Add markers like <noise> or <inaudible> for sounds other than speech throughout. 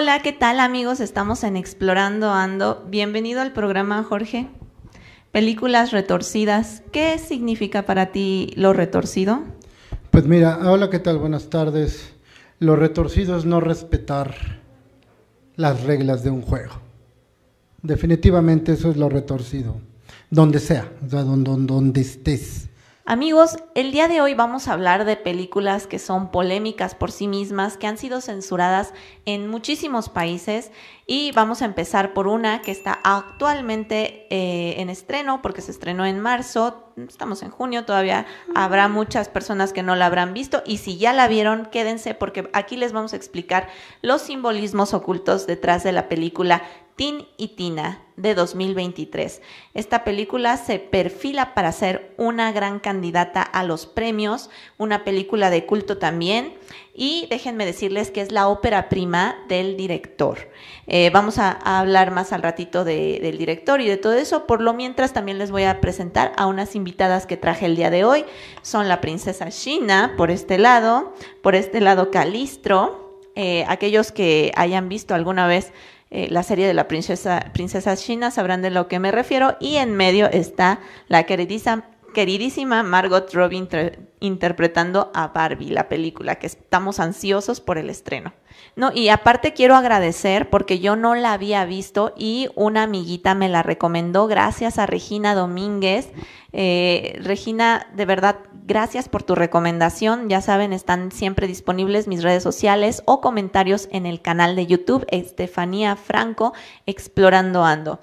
Hola, ¿qué tal amigos? Estamos en Explorando Ando. Bienvenido al programa, Jorge. Películas retorcidas. ¿Qué significa para ti lo retorcido? Pues mira, hola, ¿qué tal? Buenas tardes. Lo retorcido es no respetar las reglas de un juego. Definitivamente eso es lo retorcido. Donde sea, donde estés. Amigos, el día de hoy vamos a hablar de películas que son polémicas por sí mismas, que han sido censuradas en muchísimos países y vamos a empezar por una que está actualmente eh, en estreno porque se estrenó en marzo, estamos en junio, todavía habrá muchas personas que no la habrán visto y si ya la vieron, quédense porque aquí les vamos a explicar los simbolismos ocultos detrás de la película Tin y Tina de 2023. Esta película se perfila para ser una gran candidata a los premios, una película de culto también y déjenme decirles que es la ópera prima del director. Eh, vamos a, hablar más al ratito del director y de todo eso. Por lo mientras también les voy a presentar a unas invitadas que traje el día de hoy. Son la princesa Shina por este lado, por este lado Calistro. Eh, aquellos que hayan visto alguna vez eh, la serie de la princesa, princesa China, sabrán de lo que me refiero. Y en medio está la queridísima queridísima Margot Robbie interpretando a Barbie, la película, que estamos ansiosos por el estreno. No, y aparte quiero agradecer porque yo no la había visto y una amiguita me la recomendó. Gracias a Regina Domínguez. Eh, Regina, de verdad, gracias por tu recomendación. Ya saben, están siempre disponibles mis redes sociales o comentarios en el canal de YouTube Estefanía Franco Explorando Ando.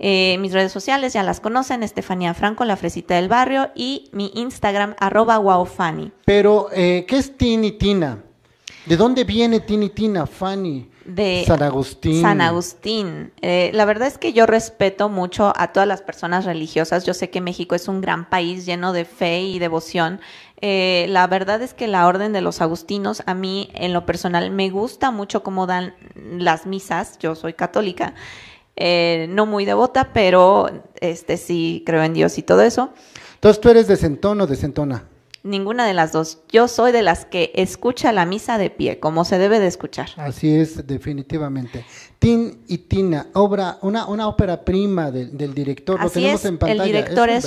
Eh, mis redes sociales ya las conocen, Estefanía Franco, la fresita del barrio, y mi Instagram, arroba guaufani. Pero, eh, ¿qué es Tini Tina? ¿De dónde viene Tini Tina, Fanny? De San Agustín. San Agustín. Eh, la verdad es que yo respeto mucho a todas las personas religiosas. Yo sé que México es un gran país lleno de fe y devoción. la verdad es que la Orden de los Agustinos, a mí en lo personal, me gusta mucho cómo dan las misas. Yo soy católica. Eh, no muy devota, pero este sí creo en Dios y todo eso. Entonces, ¿tú eres de centón o de centona? Ninguna de las dos. Yo soy de las que escucha la misa de pie, como se debe de escuchar. Así es, definitivamente. Tin y Tina, obra, una, una ópera prima del director. Así Lo tenemos El director es,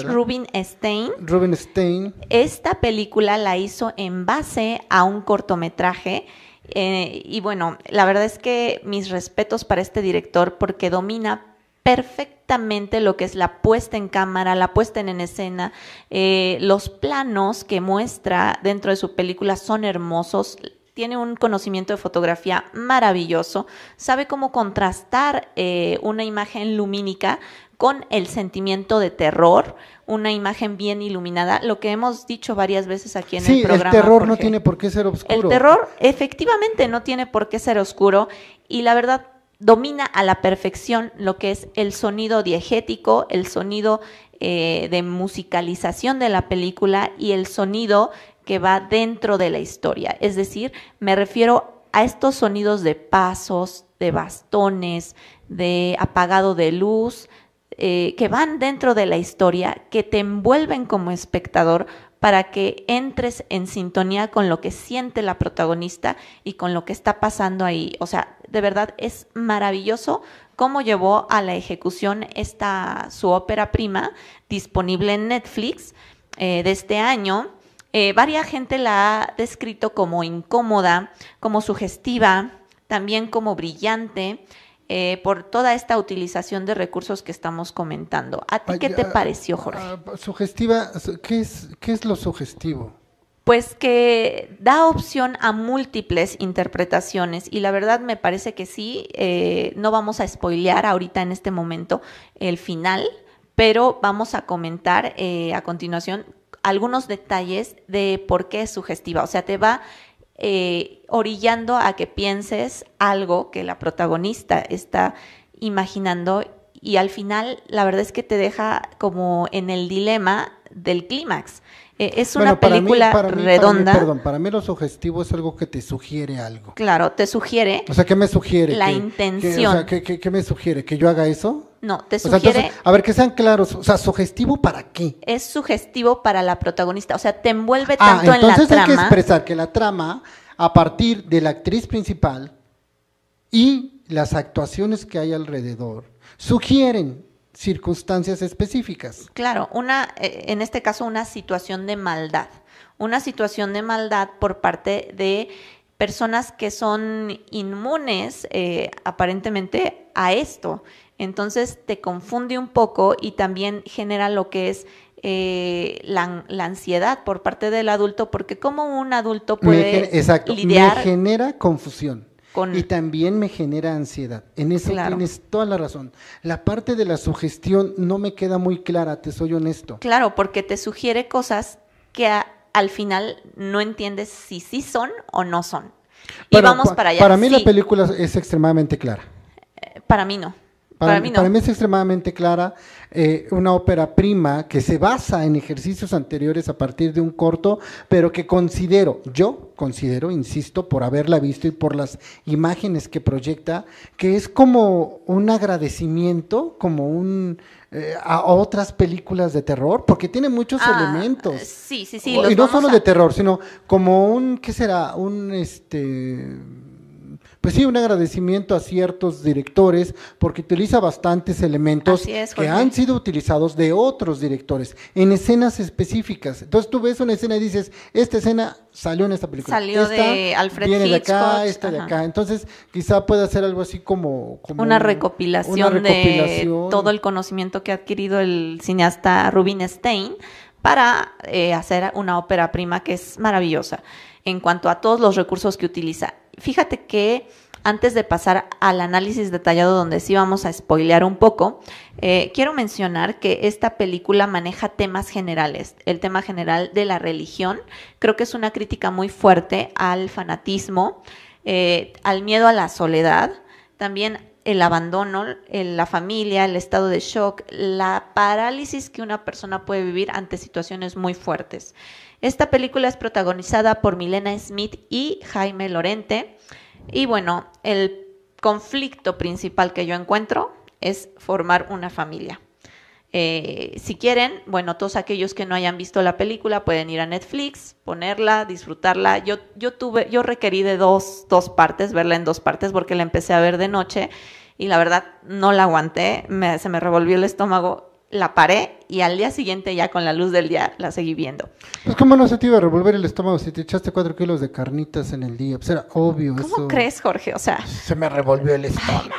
es Stein. Rubin Stein. Esta película la hizo en base a un cortometraje eh, y bueno, la verdad es que mis respetos para este director porque domina perfectamente lo que es la puesta en cámara, la puesta en escena, eh, los planos que muestra dentro de su película son hermosos, tiene un conocimiento de fotografía maravilloso, sabe cómo contrastar eh, una imagen lumínica con el sentimiento de terror, una imagen bien iluminada, lo que hemos dicho varias veces aquí en el programa. Sí, el terror no tiene por qué ser oscuro. El terror efectivamente no tiene por qué ser oscuro y la verdad domina a la perfección lo que es el sonido diegético, el sonido eh, de musicalización de la película y el sonido que va dentro de la historia. Es decir, me refiero a estos sonidos de pasos, de bastones, de apagado de luz, eh, que van dentro de la historia, que te envuelven como espectador para que entres en sintonía con lo que siente la protagonista y con lo que está pasando ahí. O sea, de verdad es maravilloso cómo llevó a la ejecución esta su ópera prima disponible en Netflix eh, de este año eh, varia gente la ha descrito como incómoda, como sugestiva, también como brillante. Eh, por toda esta utilización de recursos que estamos comentando. ¿A ti qué te pareció, Jorge? Sugestiva, ¿qué es, lo sugestivo? Pues que da opción a múltiples interpretaciones y la verdad me parece que sí, eh, no vamos a spoilear ahorita en este momento el final, pero vamos a comentar a continuación algunos detalles de por qué es sugestiva, o sea, te va eh, orillando a que pienses algo que la protagonista está imaginando y al final la verdad es que te deja como en el dilema del clímax. Eh, es una película redonda. Para mí, perdón, para mí lo sugestivo es algo que te sugiere algo. Claro, te sugiere. O sea, ¿qué me sugiere? La intención. o sea, qué me sugiere? ¿Que yo haga eso? No, te sugiere. a ver, que sean claros. O sea, sugestivo para qué? Es sugestivo para la protagonista. O sea, te envuelve ah, tanto en la trama. Entonces hay que expresar que la trama, a partir de la actriz principal y las actuaciones que hay alrededor, sugieren circunstancias específicas. Claro, una, eh, en este caso, una situación de maldad. Una situación de maldad por parte de personas que son inmunes eh, aparentemente a esto. Entonces te confunde un poco y también genera lo que es eh, la, ansiedad por parte del adulto, porque como un adulto puede exacto, me genera confusión. Y también me genera ansiedad. En eso tienes toda la razón. La parte de la sugestión no me queda muy clara, te soy honesto. Claro, porque te sugiere cosas que al final no entiendes si sí son o no son. y vamos para allá. Para mí la película es extremadamente clara. Eh, para mí no. Para, mí es extremadamente clara eh, una ópera prima que se basa en ejercicios anteriores a partir de un corto, pero que considero, yo considero, insisto, por haberla visto y por las imágenes que proyecta, que es como un agradecimiento, como un eh, a otras películas de terror, porque tiene muchos ah, elementos. Eh, sí, sí, sí. y no solo de terror, sino como un, ¿qué será? Un este pues sí, un agradecimiento a ciertos directores porque utiliza bastantes elementos que han sido utilizados de otros directores en escenas específicas. Entonces tú ves una escena y dices, esta escena salió en esta película. Salió de Alfred viene Hitchcock, de acá, esta de acá. Entonces quizá pueda hacer algo así como... una, recopilación de todo el conocimiento que ha adquirido el cineasta Rubin Stein para eh, hacer una ópera prima que es maravillosa en cuanto a todos los recursos que utiliza fíjate que antes de pasar al análisis detallado donde sí vamos a spoilear un poco, eh, quiero mencionar que esta película maneja temas generales, el tema general de la religión, creo que es una crítica muy fuerte al fanatismo, eh, al miedo a la soledad, también el abandono, la familia, el estado de shock, la parálisis que una persona puede vivir ante situaciones muy fuertes. Esta película es protagonizada por Milena Smith y Jaime Lorente. Y bueno, el conflicto principal que yo encuentro es formar una familia. Eh, si quieren, bueno, todos aquellos que no hayan visto la película pueden ir a Netflix, ponerla, disfrutarla. Yo, yo tuve, yo requerí de dos, dos partes, verla en dos partes, porque la empecé a ver de noche y la verdad no la aguanté, se me revolvió el estómago la paré y al día siguiente ya con la luz del día la seguí viendo. Pues cómo no se te iba a revolver el estómago si te echaste cuatro kilos de carnitas en el día, pues era obvio ¿Cómo crees, Jorge? O sea... Se me revolvió el estómago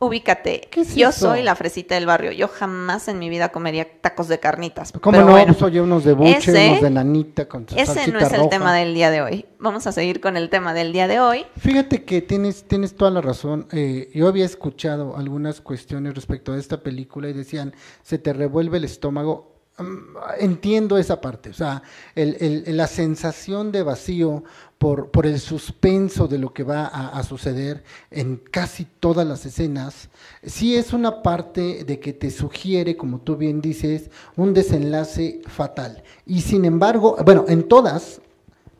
ubícate. yo soy la fresita del barrio. Yo jamás en mi vida comería tacos de carnitas. ¿Cómo pero no? Bueno, unos de buche, unos de lanita con su Ese no es el tema del día de hoy. Vamos a seguir con el tema del día de hoy. Fíjate que tienes, tienes toda la razón. Eh, yo había escuchado algunas cuestiones respecto a esta película y decían, se te revuelve el estómago. Mm, entiendo esa parte, o sea, la sensación de vacío por, el suspenso de lo que va a, suceder en casi todas las escenas, sí es una parte de que te sugiere, como tú bien dices, un desenlace fatal. Y sin embargo, bueno, en todas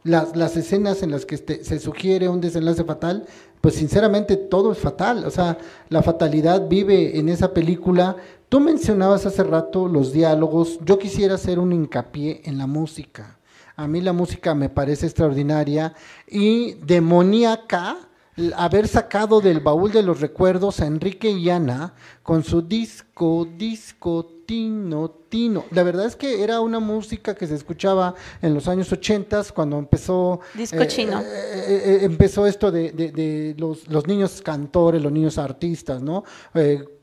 las, escenas en las que este, se sugiere un desenlace fatal, pues sinceramente todo es fatal. O sea, la fatalidad vive en esa película. Tú mencionabas hace rato los diálogos. Yo quisiera hacer un hincapié en la música a mí la música me parece extraordinaria y demoníaca haber sacado del baúl de los recuerdos a Enrique y Ana con su disco, disco, tino, tino. La verdad es que era una música que se escuchaba en los años 80 cuando empezó... Eh, eh, eh, empezó esto de, los, niños cantores, los niños artistas, ¿no?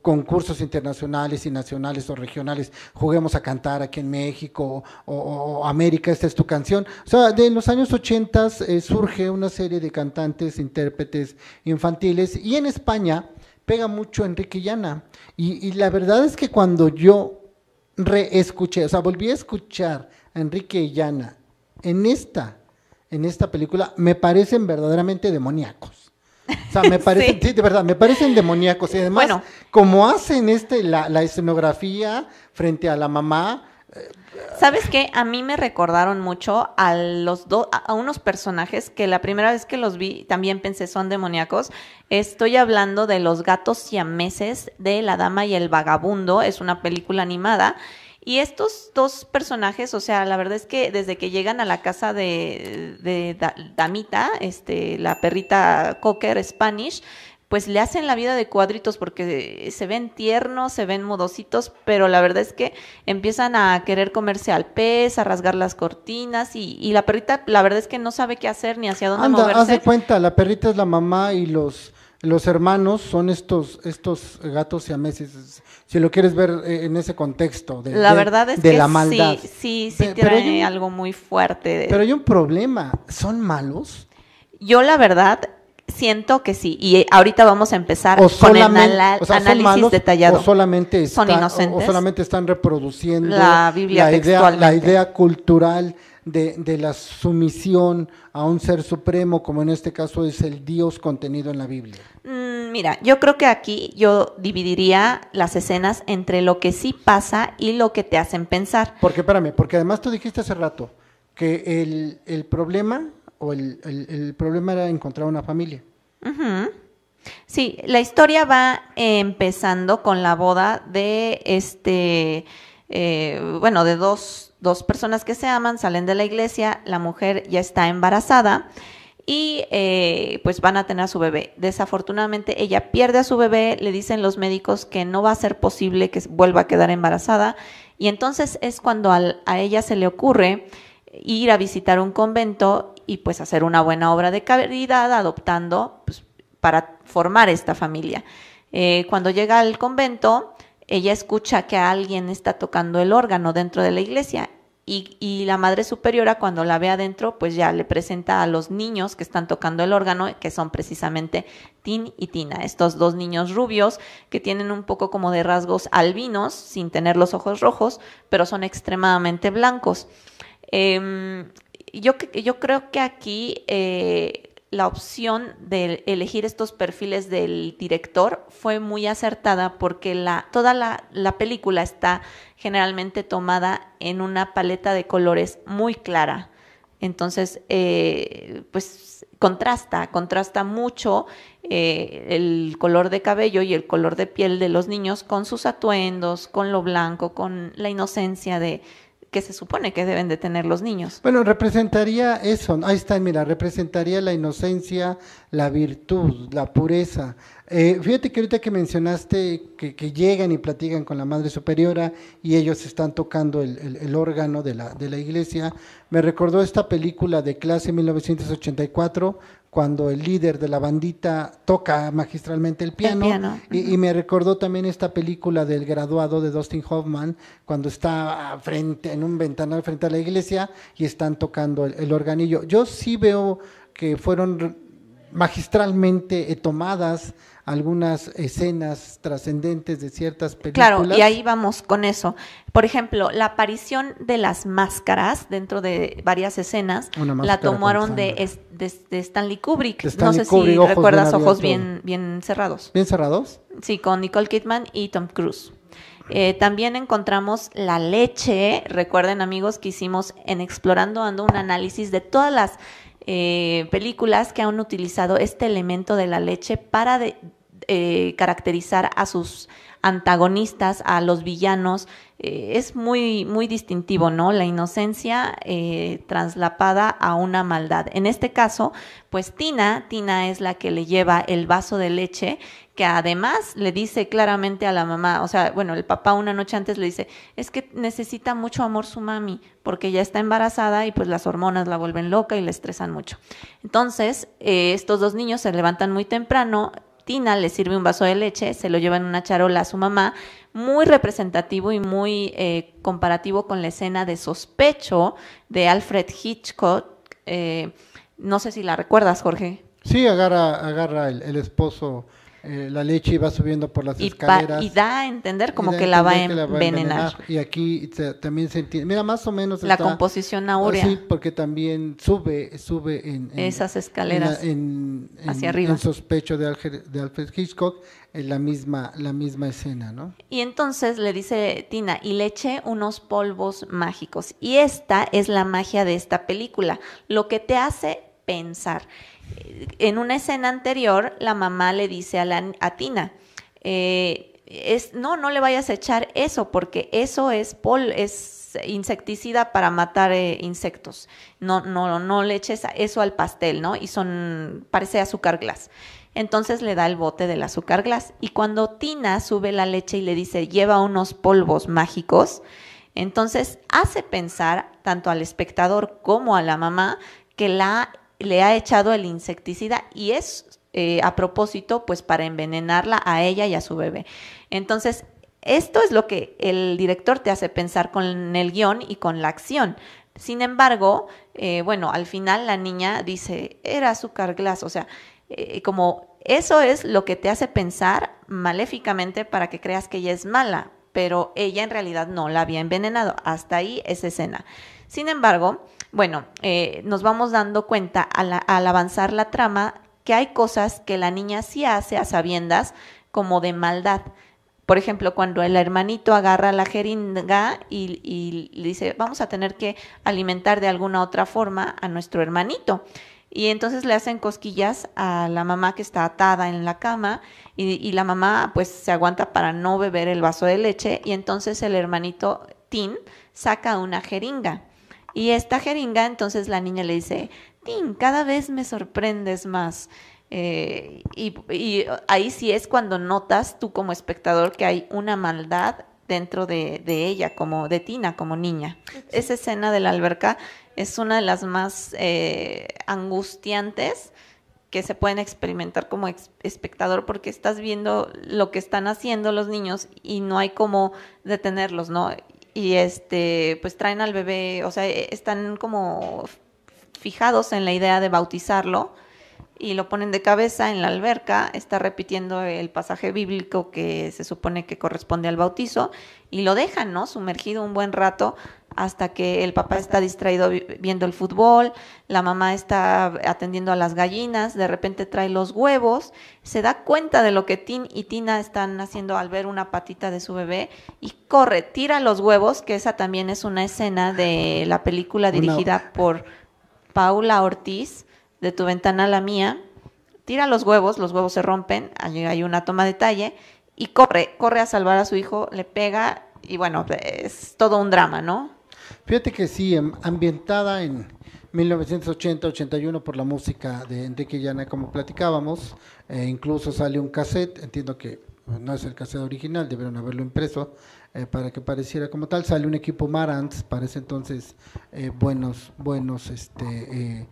concursos internacionales y nacionales o regionales, juguemos a cantar aquí en México o, o América, esta es tu canción. O sea, de los años 80 surge una serie de cantantes, intérpretes infantiles y en España pega mucho Enrique Llana. Y, y la verdad es que cuando yo reescuché, o sea, volví a escuchar a Enrique Llana en esta, en esta película, me parecen verdaderamente demoníacos. O sea, me <laughs> parecen, sí. de verdad, me parecen demoníacos. Y además, como hacen este, la, la escenografía frente a la mamá, ¿Sabes qué? A mí me recordaron mucho a los dos, a unos personajes que la primera vez que los vi también pensé son demoníacos. Estoy hablando de los gatos siameses de La Dama y el Vagabundo. Es una película animada. Y estos dos personajes, o sea, la verdad es que desde que llegan a la casa de, de, Damita, este, la perrita Cocker Spanish, pues le hacen la vida de cuadritos porque se ven tiernos, se ven modositos, pero la verdad es que empiezan a querer comerse al pez, a rasgar las cortinas y, la perrita la verdad es que no sabe qué hacer ni hacia dónde moverse. Haz de cuenta, la perrita es la mamá y los los hermanos son estos estos gatos meses, si lo quieres ver eh, en ese contexto de la verdad es que maldad sí sí sí algo muy fuerte pero hay un problema son malos yo la verdad siento que sí. Y eh, ahorita vamos a empezar con el análisis detallado. O solamente, solamente están reproduciendo la, idea, cultural de, la sumisión a un ser supremo, como en este caso es el Dios contenido en la Biblia? Mm, mira, yo creo que aquí yo dividiría las escenas entre lo que sí pasa y lo que te hacen pensar. Porque, espérame, porque además tú dijiste hace rato que el problema o el, problema era encontrar una familia. Sí, la historia va empezando con la boda de este, eh, bueno, de dos, dos personas que se aman, salen de la iglesia, la mujer ya está embarazada y eh, pues van a tener a su bebé. Desafortunadamente ella pierde a su bebé, le dicen los médicos que no va a ser posible que vuelva a quedar embarazada y entonces es cuando a ella se le ocurre ir a visitar un convento y pues hacer una buena obra de caridad adoptando pues, para formar esta familia. Eh, cuando llega al convento, ella escucha que alguien está tocando el órgano dentro de la iglesia y, y, la madre superiora cuando la ve adentro, pues ya le presenta a los niños que están tocando el órgano, que son precisamente Tin y Tina, estos dos niños rubios que tienen un poco como de rasgos albinos, sin tener los ojos rojos, pero son extremadamente blancos. Em, yo, creo que aquí eh, la opción de elegir estos perfiles del director fue muy acertada porque toda la, película está generalmente tomada en una paleta de colores muy clara. Entonces, eh, pues contrasta, contrasta mucho eh, el color de cabello y el color de piel de los niños con sus atuendos, con lo blanco, con la inocencia de, que se supone que deben de tener los niños. Bueno, representaría eso, ahí está, mira, representaría la inocencia, la virtud, la pureza. Eh, fíjate que ahorita que mencionaste que, llegan y platican con la Madre Superiora y ellos están tocando el, órgano de la, de la iglesia, me recordó esta película de clase 1984 cuando el líder de la bandita toca magistralmente el piano. Y, me recordó también esta película del graduado de Dustin Hoffman, cuando está frente, en un ventanal frente a la iglesia y están tocando el organillo. Yo sí veo que fueron magistralmente eh, tomadas algunas escenas trascendentes de ciertas películas. Claro, y ahí vamos con eso. Por ejemplo, la aparición de las máscaras dentro de varias escenas la tomaron de, Stanley Kubrick. no sé si recuerdas ojos bien, bien cerrados. ¿Bien cerrados? Sí, con Nicole Kidman y Tom Cruise. Eh, también encontramos la leche. Recuerden, amigos, que hicimos en Explorando Ando un análisis de todas las eh, películas que han utilizado este elemento de la leche para de eh, caracterizar a sus antagonistas, a los villanos, eh, es muy, muy distintivo, ¿no? La inocencia eh, traslapada a una maldad. En este caso, pues Tina, Tina es la que le lleva el vaso de leche, que además le dice claramente a la mamá, o sea, bueno, el papá una noche antes le dice, es que necesita mucho amor su mami, porque ya está embarazada y pues las hormonas la vuelven loca y le estresan mucho. Entonces, estos dos niños se levantan muy temprano, Tina le sirve un vaso de leche, se lo lleva en una charola a su mamá, muy representativo y muy eh, comparativo con la escena de sospecho de Alfred Hitchcock. Eh, no sé si la recuerdas, Jorge. Sí, agarra, agarra el esposo eh, la leche iba subiendo por las escaleras. y da a entender como que, la va a envenenar. Y aquí también se entiende, mira, más o menos. La composición áurea. sí, porque también sube, sube en. Esas escaleras. En, hacia arriba. En sospecho de, de Alfred Hitchcock, en la misma, la misma escena, ¿no? Y entonces le dice Tina, y le eché unos polvos mágicos. Y esta es la magia de esta película. Lo que te hace pensar. En una escena anterior, la mamá le dice a, la, Tina, eh, es, no, no le vayas a echar eso, porque eso es, pol, es insecticida para matar eh, insectos. No, no, no le eches eso al pastel, ¿no? Y son, parece azúcar glass. Entonces le da el bote del azúcar glass. Y cuando Tina sube la leche y le dice, lleva unos polvos mágicos, entonces hace pensar tanto al espectador como a la mamá que la le ha echado el insecticida y es eh, a propósito pues para envenenarla a ella y a su bebé. Entonces, esto es lo que el director te hace pensar con el guión y con la acción. Sin embargo, eh, bueno, al final la niña dice, era azúcar glas, o sea, eh, como eso es lo que te hace pensar maléficamente para que creas que ella es mala, pero ella en realidad no la había envenenado. Hasta ahí esa escena. Sin embargo, bueno, eh, nos vamos dando cuenta al, avanzar la trama que hay cosas que la niña sí hace a sabiendas como de maldad. Por ejemplo, cuando el hermanito agarra la jeringa y, le dice, vamos a tener que alimentar de alguna otra forma a nuestro hermanito. Y entonces le hacen cosquillas a la mamá que está atada en la cama y, y la mamá pues se aguanta para no beber el vaso de leche y entonces el hermanito Tin saca una jeringa y esta jeringa, entonces la niña le dice, Tin, cada vez me sorprendes más. Eh, y, ahí sí es cuando notas tú como espectador que hay una maldad dentro de, ella, como de Tina, como niña. Esa escena de la alberca es una de las más eh, angustiantes que se pueden experimentar como espectador porque estás viendo lo que están haciendo los niños y no hay como detenerlos, ¿no? y este, pues traen al bebé, o sea, e-, están como fijados en la idea de bautizarlo y lo ponen de cabeza en la alberca, está repitiendo el pasaje bíblico que se supone que corresponde al bautizo y lo dejan, ¿no? Sumergido un buen rato hasta que el papá está distraído viendo el fútbol, la mamá está atendiendo a las gallinas, de repente trae los huevos, se da cuenta de lo que Tin y Tina están haciendo al ver una patita de su bebé y corre, tira los huevos, que esa también es una escena de la película dirigida por Paula Ortiz de tu ventana a la mía, tira los huevos, los huevos se rompen, allí hay una toma de talle, y corre, corre a salvar a su hijo, le pega, y bueno, es todo un drama, ¿no? Fíjate que sí, em, ambientada en 1980-81 por la música de Enrique Llana, como platicábamos, e incluso sale un cassette, entiendo que no es el cassette original, debieron haberlo impreso eh, para que pareciera como tal, sale un equipo Marantz, parece entonces eh, buenos, buenos, este eh,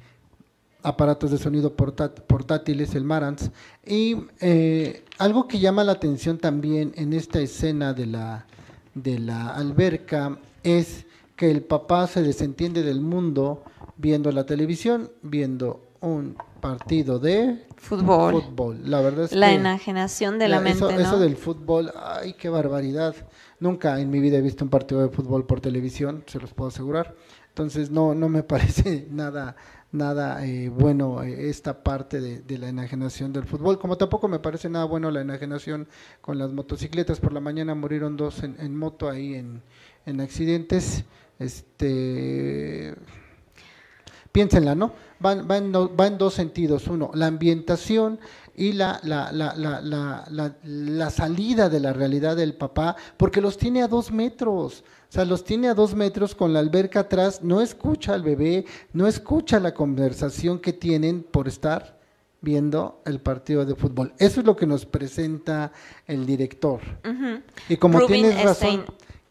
aparatos de sonido portátiles, el Marantz. Y eh, algo que llama la atención también en esta escena de la, de la alberca es que el papá se desentiende del mundo viendo la televisión, viendo un partido de fútbol. fútbol. La verdad es la enajenación de la, mente. Eso, del fútbol, ay, qué barbaridad. Nunca en mi vida he visto un partido de fútbol por televisión, se los puedo asegurar. Entonces no, no me <laughs> parece nada, nada eh, bueno eh, esta parte de, de, la enajenación del fútbol, como tampoco me parece nada bueno la enajenación con las motocicletas. Por la mañana murieron dos en, en moto ahí en, en accidentes. Este piénsenla, ¿no? Van, va, en, en dos sentidos. Uno, la ambientación y la, la, la, la, salida de la realidad del papá, porque los tiene a dos metros. O sea, los tiene a dos metros con la alberca atrás, no escucha al bebé, no escucha la conversación que tienen por estar viendo el partido de fútbol. Eso es lo que nos presenta el director. Y como tienes razón,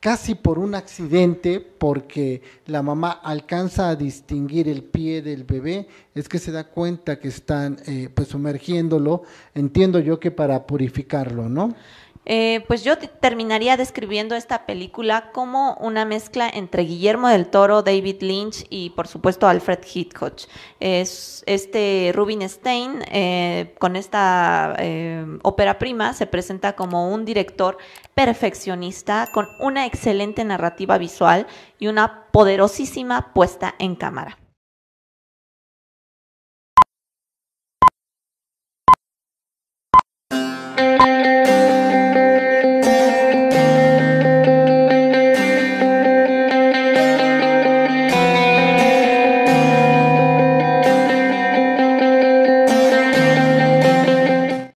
casi por un accidente, porque la mamá alcanza a distinguir el pie del bebé, es que se da cuenta que están eh, pues sumergiéndolo, entiendo yo que para purificarlo, ¿no? Eh, pues yo terminaría describiendo esta película como una mezcla entre Guillermo del Toro, David Lynch y por supuesto Alfred Hitchcock. Es, este Rubinstein Stein eh, con esta eh, ópera prima se presenta como un director perfeccionista con una excelente narrativa visual y una poderosísima puesta en cámara.